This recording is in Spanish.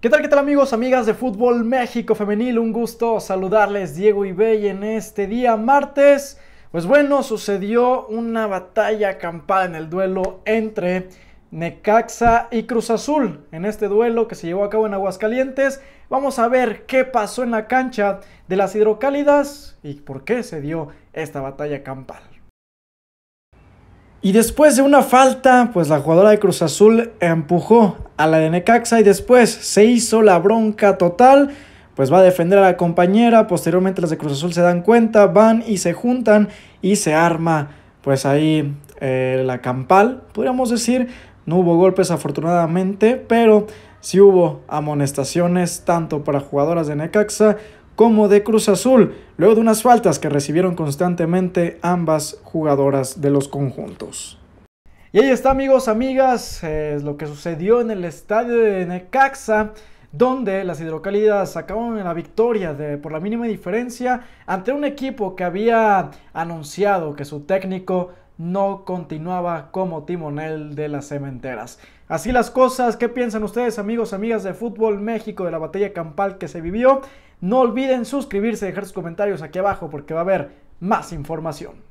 ¿Qué tal, qué tal amigos, amigas de Fútbol México Femenil? Un gusto saludarles, Diego y Bey, en este día martes. Pues bueno, sucedió una batalla campal en el duelo entre Necaxa y Cruz Azul. En este duelo que se llevó a cabo en Aguascalientes, vamos a ver qué pasó en la cancha de las hidrocálidas y por qué se dio esta batalla campal. Y después de una falta, pues la jugadora de Cruz Azul empujó a la de Necaxa y después se hizo la bronca total. Pues va a defender a la compañera, posteriormente las de Cruz Azul se dan cuenta, van y se juntan y se arma pues ahí eh, la campal, podríamos decir. No hubo golpes afortunadamente, pero sí hubo amonestaciones tanto para jugadoras de Necaxa como de Cruz Azul, luego de unas faltas que recibieron constantemente ambas jugadoras de los conjuntos. Y ahí está amigos, amigas, lo que sucedió en el estadio de Necaxa, donde las hidrocálidas en la victoria por la mínima diferencia ante un equipo que había anunciado que su técnico no continuaba como timonel de las cementeras. Así las cosas, ¿qué piensan ustedes amigos, amigas de Fútbol México de la batalla campal que se vivió? No olviden suscribirse y dejar sus comentarios aquí abajo porque va a haber más información.